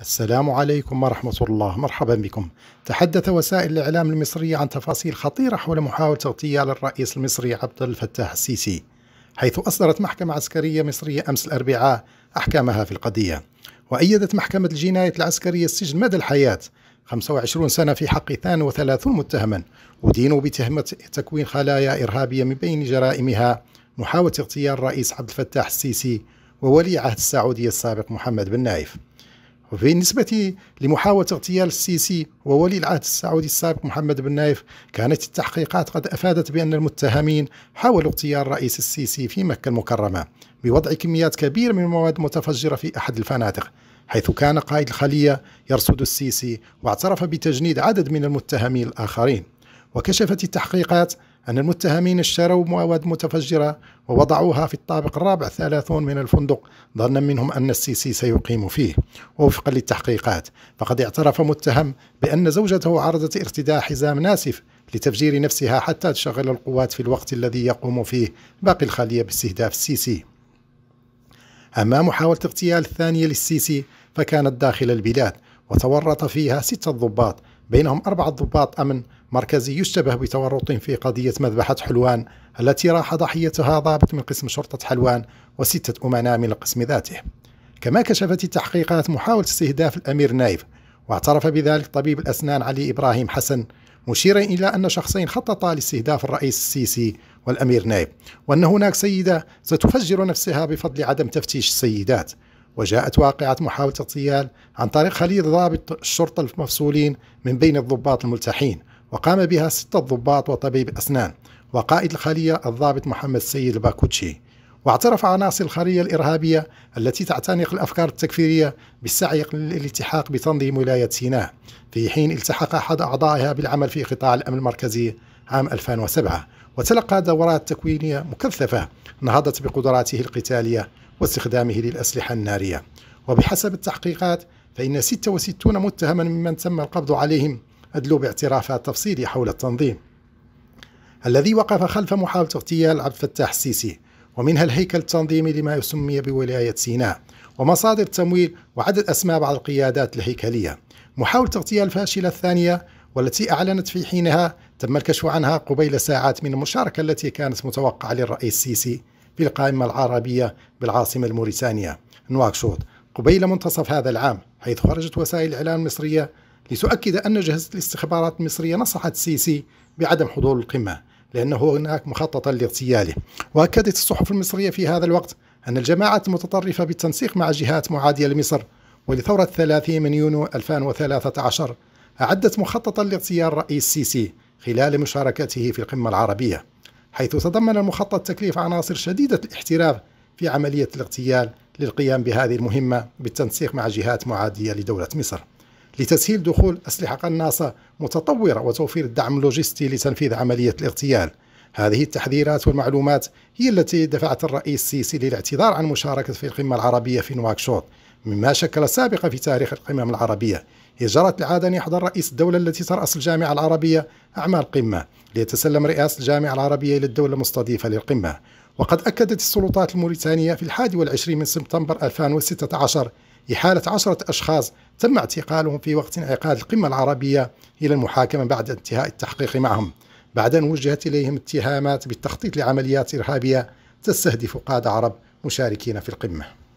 السلام عليكم ورحمة الله مرحبا بكم تحدث وسائل الإعلام المصرية عن تفاصيل خطيرة حول محاولة اغتيال الرئيس المصري عبد الفتاح السيسي حيث أصدرت محكمة عسكرية مصرية أمس الأربعاء أحكامها في القضية وأيدت محكمة الجناية العسكرية السجن مدى الحياة 25 سنة في حق 32 متهما ودينوا بتهمة تكوين خلايا إرهابية من بين جرائمها محاولة اغتيال الرئيس عبد الفتاح السيسي وولي عهد السعودية السابق محمد بن نايف وبالنسبة لمحاولة اغتيال السيسي وولي العهد السعودي السابق محمد بن نايف كانت التحقيقات قد أفادت بأن المتهمين حاولوا اغتيال رئيس السيسي في مكة المكرمة بوضع كميات كبيرة من المواد متفجرة في أحد الفنادق حيث كان قائد الخلية يرصد السيسي واعترف بتجنيد عدد من المتهمين الآخرين وكشفت التحقيقات أن المتهمين اشتروا مواد متفجرة ووضعوها في الطابق الرابع ثلاثون من الفندق ظنا منهم أن السيسي سيقيم فيه ووفقا للتحقيقات فقد اعترف متهم بأن زوجته عرضت ارتداء حزام ناسف لتفجير نفسها حتى تشغل القوات في الوقت الذي يقوم فيه باقي الخلية باستهداف السيسي أما محاولة اغتيال الثانية للسيسي فكانت داخل البلاد وتورط فيها ستة ضباط بينهم أربعة ضباط أمن مركزي يشتبه بتورط في قضية مذبحة حلوان التي راح ضحيتها ضابط من قسم شرطة حلوان وستة أمناء من القسم ذاته كما كشفت التحقيقات محاولة استهداف الأمير نايف واعترف بذلك طبيب الأسنان علي إبراهيم حسن مشيرا إلى أن شخصين خططا لاستهداف الرئيس السيسي والأمير نايف وأن هناك سيدة ستفجر نفسها بفضل عدم تفتيش السيدات وجاءت واقعة محاولة اغتيال عن طريق خليل ضابط الشرطة المفصولين من بين الضباط الملتحين وقام بها ستة ضباط وطبيب أسنان وقائد الخلية الضابط محمد سيد الباكوتشي واعترف عناصر الخلية الإرهابية التي تعتنق الأفكار التكفيرية بالسعي للالتحاق بتنظيم ولاية سيناء في حين التحق أحد أعضائها بالعمل في قطاع الأمن المركزي عام 2007 وتلقى دورات تكوينية مكثفة نهضت بقدراته القتالية واستخدامه للأسلحة النارية وبحسب التحقيقات فإن 66 متهما ممن تم القبض عليهم أدلوا باعترافات تفصيلية حول التنظيم الذي وقف خلف محاولة اغتيال عبد الفتاح السيسي ومنها الهيكل التنظيمي لما يسمي بولاية سيناء ومصادر التمويل وعدد أسماء بعض القيادات الهيكلية محاولة اغتيال الفاشلة الثانية والتي أعلنت في حينها تم الكشف عنها قبيل ساعات من المشاركة التي كانت متوقعة للرئيس السيسي في القائمة العربية بالعاصمة الموريتانية نواكشوط قبيل منتصف هذا العام حيث خرجت وسائل الإعلام المصرية لتؤكد أن جهاز الاستخبارات المصرية نصحت السيسي بعدم حضور القمة لأنه هناك مخططا لاغتياله وأكدت الصحف المصرية في هذا الوقت أن الجماعة المتطرفة بالتنسيق مع جهات معادية لمصر ولثورة 30 من يونيو 2013 أعدت مخططا لاغتيال رئيس السيسي خلال مشاركته في القمة العربية حيث تضمن المخطط تكليف عناصر شديدة الاحتراف في عملية الاغتيال للقيام بهذه المهمة بالتنسيق مع جهات معادية لدولة مصر لتسهيل دخول أسلحة قناصة متطورة وتوفير الدعم اللوجستي لتنفيذ عملية الاغتيال هذه التحذيرات والمعلومات هي التي دفعت الرئيس السيسي للاعتذار عن مشاركته في القمة العربية في نواكشوط مما شكل سابقة في تاريخ القمم العربية هجرت العادة أن يحضر رئيس الدولة التي ترأس الجامعة العربية أعمال قمة ليتسلم رئاسة الجامعة العربية إلى الدولة المستضيفة للقمة وقد أكدت السلطات الموريتانية في الحادي والعشرين من سبتمبر 2016 إحالة عشرة أشخاص تم اعتقالهم في وقت انعقاد القمة العربية إلى المحاكمة بعد انتهاء التحقيق معهم بعد أن وجهت إليهم اتهامات بالتخطيط لعمليات إرهابية تستهدف قادة عرب مشاركين في القمة